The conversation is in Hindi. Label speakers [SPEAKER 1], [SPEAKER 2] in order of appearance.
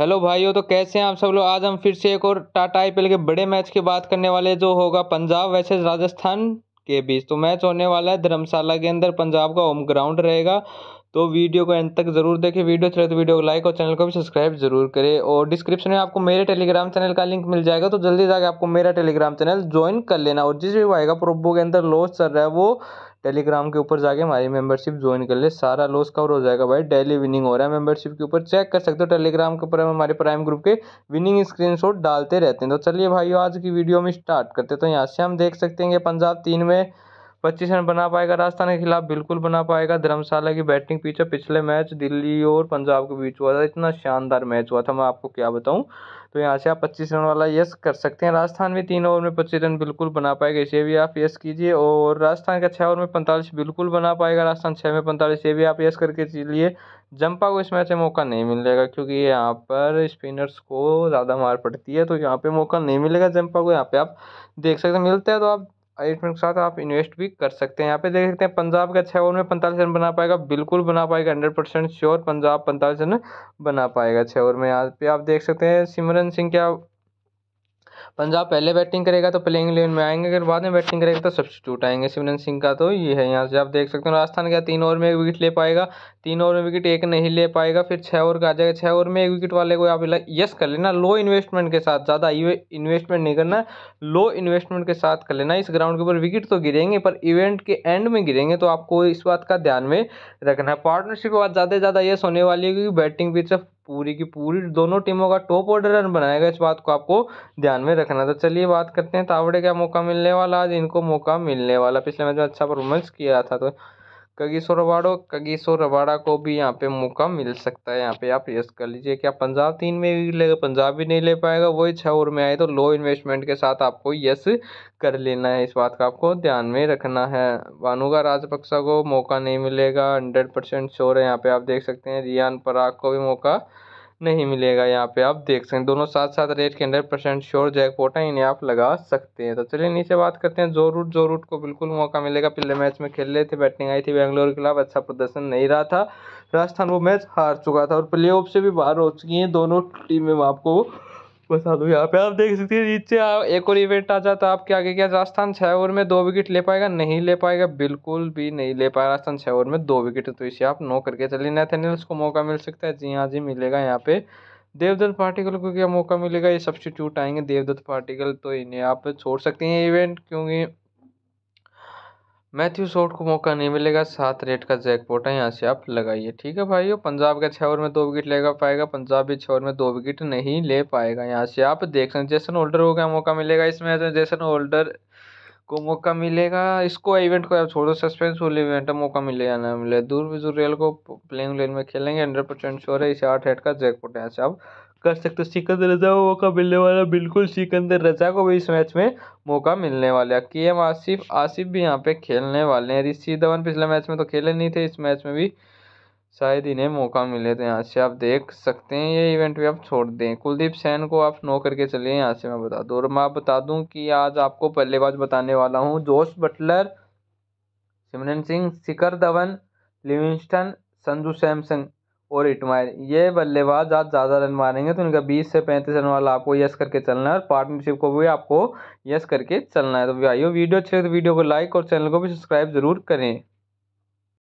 [SPEAKER 1] हेलो भाइयों तो कैसे हैं आप सब लोग आज हम फिर से एक और टाटा आईपीएल के बड़े मैच की बात करने वाले जो होगा पंजाब वैसे राजस्थान के बीच तो मैच होने वाला है धर्मशाला के अंदर पंजाब का होम ग्राउंड रहेगा तो वीडियो को एंड तक जरूर देखें वीडियो चले तो वीडियो को लाइक और चैनल को भी सब्सक्राइब जरूर करें और डिस्क्रिप्शन में आपको मेरे टेलीग्राम चैनल का लिंक मिल जाएगा तो जल्दी जाकर आपको मेरा टेलीग्राम चैनल ज्वाइन कर लेना और जिस भी भाई का प्रोबो के अंदर लॉस चल रहा है वो टेलीग्राम के ऊपर जाके हमारी मेंबरशिप ज्वाइन कर ले सारा लॉस कवर हो जाएगा भाई डेली विनिंग हो रहा है मेंबरशिप के ऊपर चेक कर सकते हो टेलीग्राम के ऊपर हम हमारे प्राइम ग्रुप के विनिंग स्क्रीनशॉट डालते रहते हैं तो चलिए भाइयों आज की वीडियो हम स्टार्ट करते हैं तो यहाँ से हम देख सकते हैं पंजाब तीन में पच्चीस रन बना पाएगा राजस्थान के खिलाफ बिल्कुल बना पाएगा धर्मशाला की बैटिंग पीछे पिछले मैच दिल्ली और पंजाब के बीच हुआ था इतना शानदार मैच हुआ था मैं आपको क्या बताऊं तो यहाँ से आप पच्चीस रन वाला यस कर सकते हैं राजस्थान भी तीन ओवर में पच्चीस रन बिल्कुल बना पाएगा इसे भी आप यस कीजिए और राजस्थान का छः ओवर में पैंतालीस बिल्कुल बना पाएगा राजस्थान छः में पैंतालीस ये भी आप यस करके चलिए जंपा को इस मैच में मौका नहीं मिलेगा क्योंकि यहाँ पर स्पिनर्स को ज़्यादा मार पड़ती है तो यहाँ पे मौका नहीं मिलेगा जंपा को यहाँ पे आप देख सकते हैं मिलता है तो आप के साथ आप इन्वेस्ट भी कर सकते हैं यहाँ पे देख सकते हैं पंजाब का छः ओवर में पैंतालीस रन बना पाएगा बिल्कुल बना पाएगा हंड्रेड परसेंट श्योर पंजाब पैंतालीस रन बना पाएगा छः ओवर में यहाँ पे आप देख सकते हैं सिमरन सिंह क्या पंजाब पहले बैटिंग करेगा तो प्लेइंग इलेवन में आएंगे अगर बाद में बैटिंग करेगा तो सब्सिट्यूट आएंगे सिमरन सिंह का तो ये है यहाँ से आप देख सकते हो राजस्थान का तीन ओवर में एक विकेट ले पाएगा तीन ओवर में विकेट एक नहीं ले पाएगा फिर छः ओवर का आ जाएगा छः ओवर में एक विकेट वाले को आप यस कर लेना लो इन्वेस्टमेंट के साथ ज़्यादा इन्वेस्टमेंट नहीं करना लो इन्वेस्टमेंट के साथ कर लेना इस ग्राउंड के ऊपर विकेट तो गिरेंगे पर इवेंट के एंड में गिरेंगे तो आपको इस बात का ध्यान में रखना है पार्टनरशिप के बाद ज़्यादा से ज़्यादा यस होने वाली है क्योंकि बैटिंग पिच पूरी की पूरी दोनों टीमों का टॉप ऑर्डर रन बनाएगा इस बात को आपको ध्यान में रखना तो चलिए बात करते हैं तावड़े क्या मौका मिलने वाला आज इनको मौका मिलने वाला पिछले मैच में अच्छा परफॉर्मेंस किया था तो कगिसो रबाडो कगिसो रबाडा को भी यहाँ पे मौका मिल सकता है यहाँ पे आप यस कर लीजिए क्या पंजाब तीन में भी लेगा पंजाब भी नहीं ले पाएगा वही छः ओवर में आए तो लो इन्वेस्टमेंट के साथ आपको यस कर लेना है इस बात का आपको ध्यान में रखना है वानुगा राजपक्सा को मौका नहीं मिलेगा हंड्रेड परसेंट श्योर है यहाँ पे आप देख सकते हैं रियान पराग को भी मौका नहीं मिलेगा यहाँ पे आप देख सकते हैं दोनों साथ साथ रेट के hundred percent sure jackpot इन्हें आप लगा सकते हैं तो चलिए नीचे बात करते हैं जो रूट जो रूट को बिल्कुल मौका मिलेगा पिछले मैच में खेल रहे थे बैटिंग आई थी बेंगलोर के खिलाफ अच्छा प्रदर्शन नहीं रहा था राजस्थान वो मैच हार चुका था और प्ले से भी बाहर हो चुकी हैं दोनों टीमें आपको बता हो यहाँ पे आप देख सकते हैं नीचे एक और इवेंट आ जाता है आपके आगे क्या राजस्थान छः ओवर में दो विकेट ले पाएगा नहीं ले पाएगा बिल्कुल भी नहीं ले पाएगा राजस्थान छः ओवर में दो विकेट तो इसे आप नो करके चलिए नैथनियल्स को मौका मिल सकता है जी हाँ जी मिलेगा यहाँ पे देवदत्त पार्टिकल को क्या मौका मिलेगा ये सब्सटीट्यूट आएंगे देवदत्त पार्टिकल तो इन्हें आप छोड़ सकते हैं इवेंट क्योंकि मैथ्यू शॉट को मौका नहीं मिलेगा सात रेट का जैकपॉट है यहाँ से आप लगाइए ठीक है भाई पंजाब का छः ओवर में दो विकेट लेगा पाएगा पंजाब भी छः ओवर में दो विकेट नहीं ले पाएगा यहाँ से आप देख सकते जैसन होल्डर को क्या मौका मिलेगा इस मैच में जैसन होल्डर को मौका मिलेगा इसको इवेंट को आप छोड़ो सस्पेंसफुल इवेंट है मौका मिले या ना मिले दूर बिजूर रेल को प्लेइंग लेन में खेलेंगे हंड्रेड परसेंट श्योर है इसे आठ हेड का जैकपोट यहाँ से आप कर सकते हो सिकंदर रजा को मौका मिलने वाला बिल्कुल सिकंदर रजा को भी इस मैच में मौका मिलने वाला है के एम आसिफ आसिफ भी यहाँ पे खेलने वाले हैं ऋषि धवन पिछले मैच में तो खेले नहीं थे इस मैच में भी शायद इन्हें मौका मिले तो यहाँ से आप देख सकते हैं ये इवेंट भी आप छोड़ दें कुलदीप सैन को आप नो करके चलिए यहाँ से मैं बता दूँ और मैं बता दूँ कि आज आपको बल्लेबाज बताने वाला हूँ Jos Buttler Simran Singh Shikhar Dhawan Livingstone Sanju Samsung और हिट मारे ये बल्लेबाज आज ज़्यादा रन मारेंगे तो इनका बीस से पैंतीस रन वाला आपको यस करके चलना है और पार्टनरशिप को भी आपको यस करके चलना है तो भाई वीडियो अच्छी लगे तो वीडियो को लाइक और चैनल को भी सब्सक्राइब जरूर करें